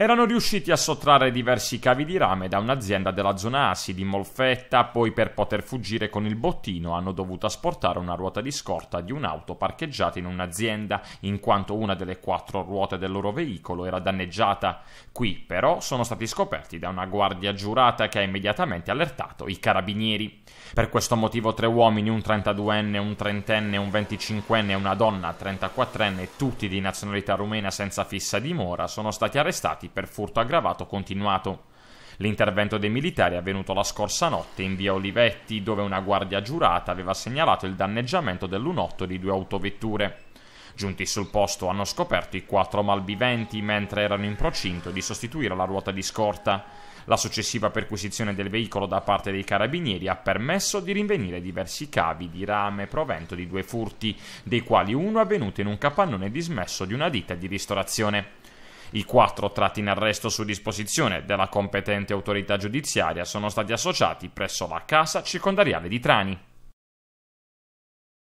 erano riusciti a sottrarre diversi cavi di rame da un'azienda della zona Asi di Molfetta, poi per poter fuggire con il bottino hanno dovuto asportare una ruota di scorta di un'auto parcheggiata in un'azienda, in quanto una delle quattro ruote del loro veicolo era danneggiata. Qui però sono stati scoperti da una guardia giurata che ha immediatamente allertato i carabinieri. Per questo motivo tre uomini, un 32enne, un 30enne, un 25enne e una donna 34enne, tutti di nazionalità rumena senza fissa dimora, sono stati arrestati imputati per furto aggravato continuato. L'intervento dei militari è avvenuto la scorsa notte in via Olivetti, dove una guardia giurata aveva segnalato il danneggiamento dell'unotto di due autovetture. Giunti sul posto hanno scoperto i quattro malviventi mentre erano in procinto di sostituire la ruota di scorta. La successiva perquisizione del veicolo da parte dei carabinieri ha permesso di rinvenire diversi cavi di rame provento di due furti, dei quali uno è avvenuto in un capannone dismesso di una ditta di ristorazione. I quattro tratti in arresto su disposizione della competente autorità giudiziaria sono stati associati presso la casa circondariale di Trani.